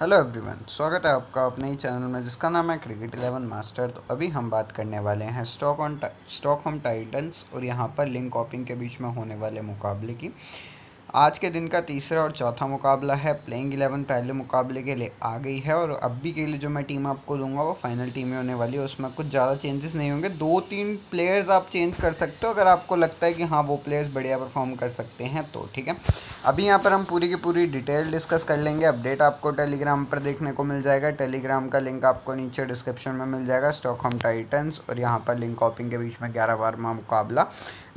hello everyone स्वागत है आपका अपने ही चैनल में जिसका नाम है क्रिकेट इलेवन मास्टर तो अभी हम बात करने वाले हैं stock on stock home Titans और यहाँ पर लिंक कॉपिंग के बीच में होने वाले मुकाबले की आज के दिन का तीसरा और चौथा मुकाबला है प्लेइंग इलेवन पहले मुकाबले के लिए आ गई है और अभी के लिए जो मैं टीम आपको दूंगा वो फाइनल टीम होने वाली है उसमें कुछ ज़्यादा चेंजेस नहीं होंगे दो तीन प्लेयर्स आप चेंज कर सकते हो अगर आपको लगता है कि हाँ वो प्लेयर्स बढ़िया परफॉर्म कर सकते हैं तो ठीक है अभी यहाँ पर हम पूरी की पूरी डिटेल डिस्कस कर लेंगे अपडेट आपको टेलीग्राम पर देखने को मिल जाएगा टेलीग्राम का लिंक आपको नीचे डिस्क्रिप्शन में मिल जाएगा स्टॉक टाइटन्स और यहाँ पर लिंक कॉपिंग के बीच में ग्यारह बारवा मुकाबला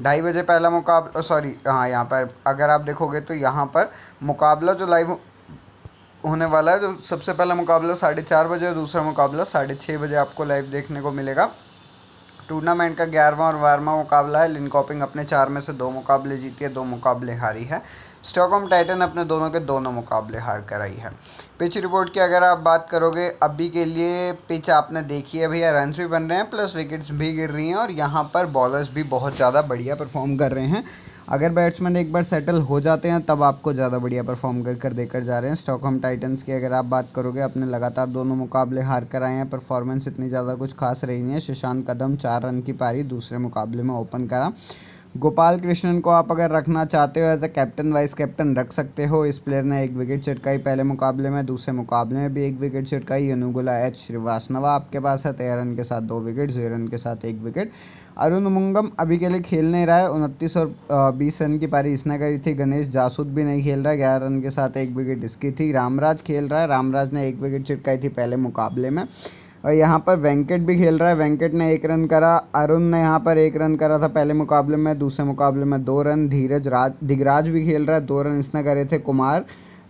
ढाई बजे पहला मुकाबला सॉरी हाँ यहाँ पर अगर आप देखोगे तो यहाँ पर मुकाबला जो लाइव होने वाला है जो सबसे पहला मुकाबला साढ़े चार बजे और दूसरा मुकाबला साढ़े छः बजे आपको लाइव देखने को मिलेगा टूर्नामेंट का ग्यारहवा और बारहवा मुकाबला है लिनकॉपिंग अपने चार में से दो मुकाबले जीती है दो मुकाबले हारी है स्टॉकहोम टाइटन अपने दोनों के दोनों मुकाबले हार कर आई है पिच रिपोर्ट की अगर आप बात करोगे अभी के लिए पिच आपने देखी है भैया रन भी बन रहे हैं प्लस विकेट्स भी गिर रही हैं और यहाँ पर बॉलर्स भी बहुत ज़्यादा बढ़िया परफॉर्म कर रहे हैं अगर बैट्समैन एक बार सेटल हो जाते हैं तब आपको ज़्यादा बढ़िया परफॉर्म कर कर देकर जा रहे हैं स्टॉकहम टाइटन्स की अगर आप बात करोगे अपने लगातार दोनों मुकाबले हार कर आए हैं परफॉर्मेंस इतनी ज़्यादा कुछ खास रही नहीं है शशांक कदम चार रन की पारी दूसरे मुकाबले में ओपन करा गोपाल कृष्णन को आप अगर रखना चाहते हो as a captain vice captain रख सकते हो इस प्लेयर ने एक विकेट छिटकाई पहले मुकाबले में दूसरे मुकाबले में भी एक विकेट छिटकाई अनुगुला एच श्रीवास्तवा आपके पास है तेरह रन के साथ दो विकेट जीरो रन के साथ एक विकेट अरुण उमंगम अभी के लिए खेल नहीं रहा है उनतीस और बीस रन की पारी इसने करी थी गणेश जासूद भी नहीं खेल रहा है ग्यारह रन के साथ एक विकेट इसकी थी रामराज खेल रहा है रामराज ने एक विकेट छिटकाई थी पहले मुकाबले में और यहाँ पर वेंकट भी खेल रहा है वेंकट ने एक रन करा अरुण ने यहाँ पर एक रन करा था पहले मुकाबले में दूसरे मुकाबले में दो रन धीरज राज दिगराज भी खेल रहा है दो रन इसने करे थे कुमार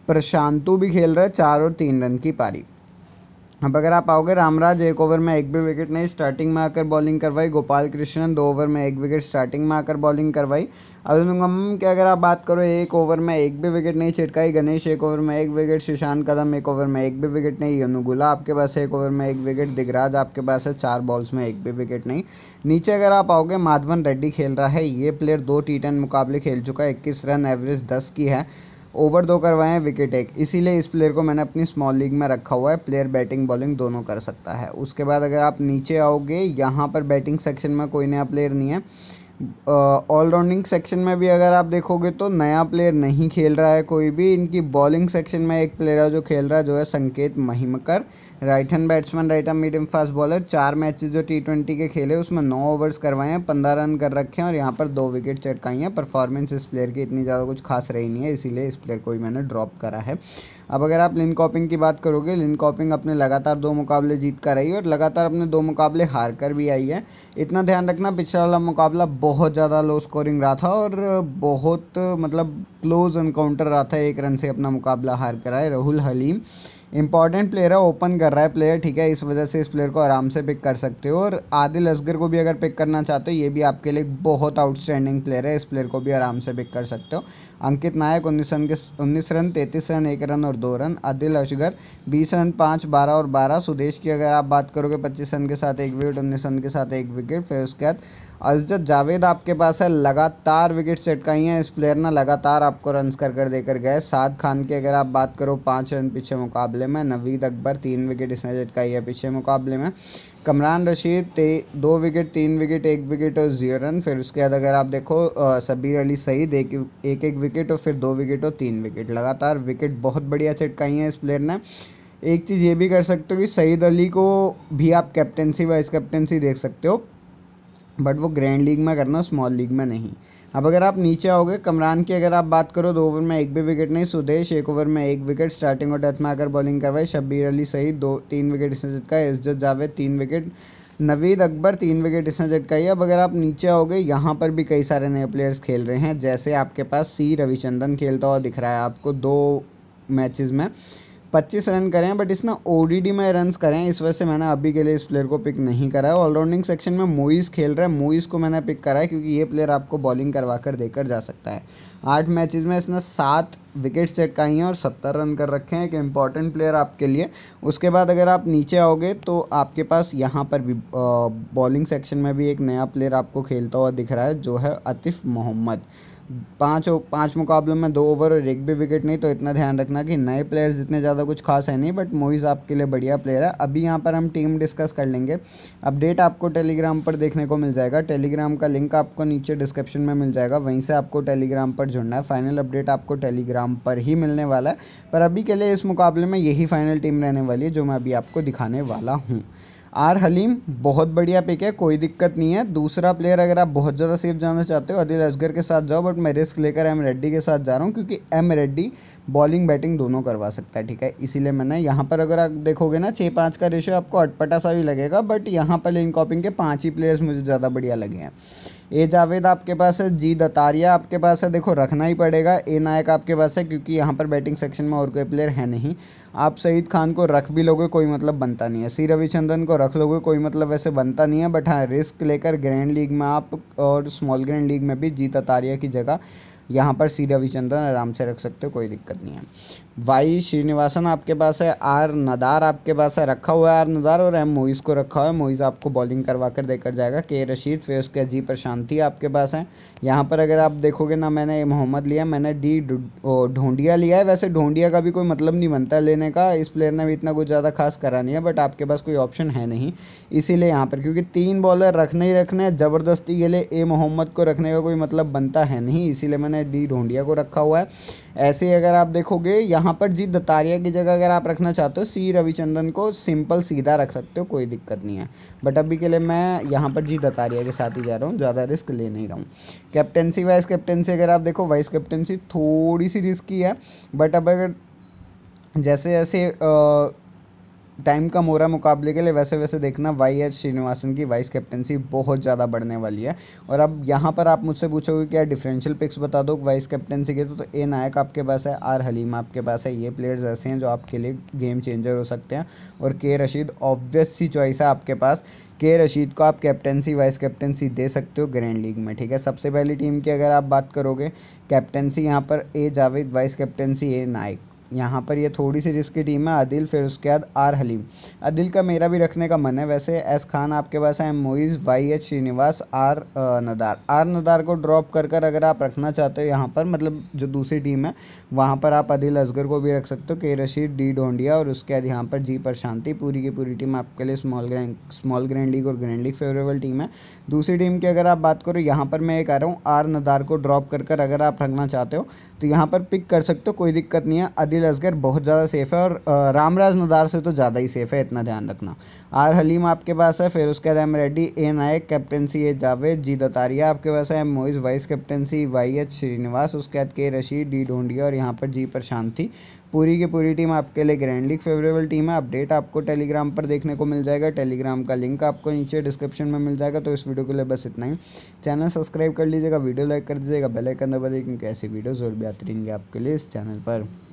प्रशांतु भी खेल रहा है चार और तीन रन की पारी अब अगर आप आओगे रामराज एक ओवर में एक भी विकेट नहीं स्टार्टिंग में आकर बॉलिंग करवाई गोपाल कृष्णन दो ओवर में एक विकेट स्टार्टिंग में आकर बॉलिंग करवाई अरुणगम की अगर आप बात करो एक ओवर में एक भी विकेट नहीं छिटकाई गणेश एक ओवर में एक विकेट सुशांत कदम एक ओवर में एक भी विकेट नहीं अनुगुला आपके पास एक ओवर में एक विकेट दिगराज आपके पास है चार बॉल्स में एक भी विकेट नहीं नीचे अगर आप आओगे माधवन रेड्डी खेल रहा है ये प्लेयर दो टी मुकाबले खेल चुका है इक्कीस रन एवरेज दस की है ओवर दो करवाए हैं विकेट एक इसीलिए इस प्लेयर को मैंने अपनी स्मॉल लीग में रखा हुआ है प्लेयर बैटिंग बॉलिंग दोनों कर सकता है उसके बाद अगर आप नीचे आओगे यहाँ पर बैटिंग सेक्शन में कोई नया प्लेयर नहीं है ऑलराउंडिंग सेक्शन में भी अगर आप देखोगे तो नया प्लेयर नहीं खेल रहा है कोई भी इनकी बॉलिंग सेक्शन में एक प्लेयर है जो खेल रहा है जो है Sanket Mahimkar right hand batsman right hand medium fast bowler चार मैचेस जो टी ट्वेंटी के खेले उसमें नौ ओवर्स करवाए हैं पंद्रह रन कर रखे हैं और यहाँ पर दो विकेट चटकाई हैं परफॉर्मेंस इस प्लेयर की इतनी ज़्यादा कुछ खास रही नहीं है इसीलिए इस प्लेयर को ही मैंने ड्रॉप करा है अब अगर आप लिन कॉपिंग की बात करोगे लिन कॉपिंग अपने लगातार दो मुकाबले जीत कर आई और लगातार अपने दो मुकाबले हार कर भी आई है इतना ध्यान रखना पिछला वाला मुकाबला बहुत ज़्यादा लो स्कोरिंग रहा था और बहुत मतलब क्लोज इनकाउंटर रहा था एक रन से अपना मुकाबला हार कराए राहुल हलीम इंपॉर्टेंट प्लेयर है ओपन कर रहा है प्लेयर ठीक है इस वजह से इस प्लेयर को आराम से पिक कर सकते हो और आदिल असगर को भी अगर पिक करना चाहते हो ये भी आपके लिए बहुत आउटस्टैंडिंग प्लेयर है इस प्लेयर को भी आराम से पिक कर सकते हो अंकित नायक उन्नीस रन के उन्नीस रन तैंतीस रन एक रन और दो रन आदिल असगर बीस रन पाँच बारह और बारह सुदेश की अगर आप बात करोगे पच्चीस रन के साथ एक विकेट उन्नीस रन के साथ एक विकेट फिर उसके बाद अजद जावेद आपके पास है लगातार विकेट चटकाई हैं इस प्लेयर ने लगातार आपको रन कर कर देकर गए साद खान की अगर आप बात करो पाँच रन पीछे मुकाबले मुकाबले में नवीद अकबर तीन विकेट इसने झटकाई है पिछले मुकाबले में कमरान रशीद ते दो विकेट तीन विकेट एक विकेट और जीरो रन फिर उसके बाद अगर आप देखो सबीर अली सईद एक एक एक विकेट और फिर दो विकेट और तीन विकेट लगातार विकेट बहुत बढ़िया छिटकाई है इस प्लेयर ने एक चीज़ ये भी कर सकते हो कि सईद अली को भी आप कैप्टेंसी वाइस कैप्टेंसी देख सकते हो बट वो ग्रैंड लीग में करना स्मॉल लीग में नहीं अब अगर आप नीचे आओगे कमरान की अगर आप बात करो दो ओवर में एक भी विकेट नहीं सुदेश एक ओवर में एक विकेट स्टार्टिंग और डेथ में आकर बॉलिंग करवाए शब्बीर अली सही दो तीन विकेट इसने है इज्जत जावेद तीन विकेट नवीद अकबर तीन विकेट इसने झटकाई अब अगर आप नीचे आओगे यहाँ पर भी कई सारे नए प्लेयर्स खेल रहे हैं जैसे आपके पास सी रविचंदन खेलता हुआ दिख रहा है आपको दो मैचेस में पच्चीस रन करें बट इसने ओ में रन करें इस वजह से मैंने अभी के लिए इस प्लेयर को पिक नहीं करा है ऑलराउंडिंग सेक्शन में मोइस खेल रहा है मोइस को मैंने पिक करा है क्योंकि ये प्लेयर आपको बॉलिंग करवा कर देकर जा सकता है आठ मैचेस में इसने सात विकेट्स चटकाई हैं और सत्तर रन कर रखे हैं एक इम्पॉर्टेंट प्लेयर आपके लिए उसके बाद अगर आप नीचे आओगे तो आपके पास यहाँ पर भी बॉलिंग सेक्शन में भी एक नया प्लेयर आपको खेलता हुआ दिख रहा है जो है आतिफ़ मोहम्मद पाँच पाँच मुकाबलों में दो ओवर और एक भी विकेट नहीं तो इतना ध्यान रखना कि नए प्लेयर्स इतने ज़्यादा कुछ खास है नहीं बट मोइज आपके लिए बढ़िया प्लेयर है अभी यहाँ पर हम टीम डिस्कस कर लेंगे अपडेट आपको टेलीग्राम पर देखने को मिल जाएगा टेलीग्राम का लिंक आपको नीचे डिस्क्रिप्शन में मिल जाएगा वहीं से आपको टेलीग्राम पर जुड़ना है फाइनल अपडेट आपको टेलीग्राम पर ही मिलने वाला है पर अभी के लिए इस मुकाबले में यही फाइनल टीम रहने वाली है जो मैं अभी आपको दिखाने वाला हूँ आर हलीम बहुत बढ़िया पिक है कोई दिक्कत नहीं है दूसरा प्लेयर अगर आप बहुत ज़्यादा सेफ जाना चाहते हो अदिल असगर के साथ जाओ बट मैं रिस्क लेकर एम रेड्डी के साथ जा रहा हूँ क्योंकि एम रेड्डी बॉलिंग बैटिंग दोनों करवा सकता है ठीक है इसीलिए मैंने यहाँ पर अगर आप देखोगे ना छः पाँच का रेशो आपको अटपटा सा भी लगेगा बट यहाँ पर लेन कॉपिंग के पाँच ही प्लेयर्स मुझे ज़्यादा बढ़िया लगे हैं ए जावेद आपके पास है जी दतारिया आपके पास है देखो रखना ही पड़ेगा ए नायक आपके पास है क्योंकि यहाँ पर बैटिंग सेक्शन में और कोई प्लेयर है नहीं आप सईद खान को रख भी लोगे कोई मतलब बनता नहीं है सी रविचंद्रन को रख लोगे कोई मतलब वैसे बनता नहीं है बट हाँ रिस्क लेकर ग्रैंड लीग में आप और स्मॉल ग्रैंड लीग में भी जी दतारिया की जगह यहाँ पर सी रविचंद्रन आराम से रख सकते हो कोई दिक्कत नहीं है वाई श्रीनिवासन आपके पास है आर नदार आपके पास है रखा हुआ है आर नदार और एम मोइस को रखा हुआ है मोइस आपको बॉलिंग करवा कर देकर जाएगा के रशीद फिर उसके जी प्रशांति आपके पास है यहाँ पर अगर आप देखोगे ना मैंने मोहम्मद लिया मैंने डी ढोंडिया लिया है वैसे ढोंडिया का भी कोई मतलब नहीं बनता है लेने का इस प्लेयर ने भी इतना कुछ ज़्यादा खास करा नहीं है बट आपके पास कोई ऑप्शन है नहीं इसीलिए यहाँ पर क्योंकि तीन बॉलर रखने ही रखने हैं ज़बरदस्ती के लिए ए मोहम्मद को रखने का कोई मतलब बनता है नहीं इसीलिए मैंने मैंने डी ढोंडिया को रखा हुआ है ऐसे अगर आप देखोगे यहाँ पर जी दतारिया की जगह अगर आप रखना चाहते हो सी रविचंदन को सिंपल सीधा रख सकते हो कोई दिक्कत नहीं है बट अभी के लिए मैं यहाँ पर जी दतारिया के साथ ही जा रहा हूँ ज़्यादा रिस्क ले नहीं रहा हूँ कैप्टनसी वाइस कैप्टनसी अगर आप देखो वाइस कैप्टनसी थोड़ी सी रिस्की है बट अब अगर जैसे जैसे टाइम का मोरा मुकाबले के लिए वैसे वैसे देखना वाई एच श्रीनिवासन की वाइस कैप्टनसी बहुत ज़्यादा बढ़ने वाली है और अब यहाँ पर आप मुझसे पूछोगे क्या डिफरेंशियल पिक्स बता दो वाइस कैप्टनसी के तो, तो ए नायक आपके पास है आर हलीम आपके पास है ये प्लेयर्स ऐसे हैं जो आपके लिए गेम चेंजर हो सकते हैं और के रशीद ऑब्वियस सी चॉइस है आपके पास के रशीद को आप कैप्टनसी वाइस कैप्टनसी दे सकते हो ग्रैंड लीग में ठीक है सबसे पहली टीम की अगर आप बात करोगे कैप्टनसी यहाँ पर A Javed vice captaincy A Nayak यहाँ पर ये थोड़ी सी रिस्की टीम है आदिल फिर उसके बाद आर हलीम आदिल का मेरा भी रखने का मन है वैसे एस खान आपके पास है Moiz Y H Srinivas R Nadar R Nadar को ड्रॉप कर कर अगर आप रखना चाहते हो यहाँ पर मतलब जो दूसरी टीम है वहाँ पर आप आदिल असगर को भी रख सकते हो के रशीद डी डोंडिया और उसके बाद यहाँ पर जी प्रशांति पूरी की पूरी टीम आपके लिए small grand small grand league और ग्रैंड लीग फेवरेबल टीम है दूसरी टीम की अगर आप बात करो यहाँ पर मैं ये कह रहा हूँ आर नदार को ड्रॉप कर कर अगर आप रखना चाहते हो तो यहाँ पर पिक कर सकते हो कोई दिक्कत नहीं है आदिल अली असगर बहुत ज़्यादा सेफ़ है और रामराज नदार से तो ज़्यादा ही सेफ़ है इतना ध्यान रखना आर हलीम आपके पास है फिर उसके बाद M Reddy A Nayak captaincy A Javed ji Dataria आपके पास है M Moiz vice captaincy Y H Srinivas उसके बाद के रशीद डी ढोंडिया और यहाँ पर जी प्रशांत थी पूरी की पूरी टीम आपके लिए ग्रैंड लीग फेवरेबल टीम है अपडेट आपको टेलीग्राम पर देखने को मिल जाएगा टेलीग्राम का लिंक आपको नीचे डिस्क्रिप्शन में मिल जाएगा तो इस वीडियो के लिए बस इतना ही चैनल सब्सक्राइब कर लीजिएगा वीडियो लाइक कर दीजिएगा बेल आइकन दबा दीजिए क्योंकि ऐसी वीडियोज़ और भी आती रहेंगी आपके लिए इस चैनल पर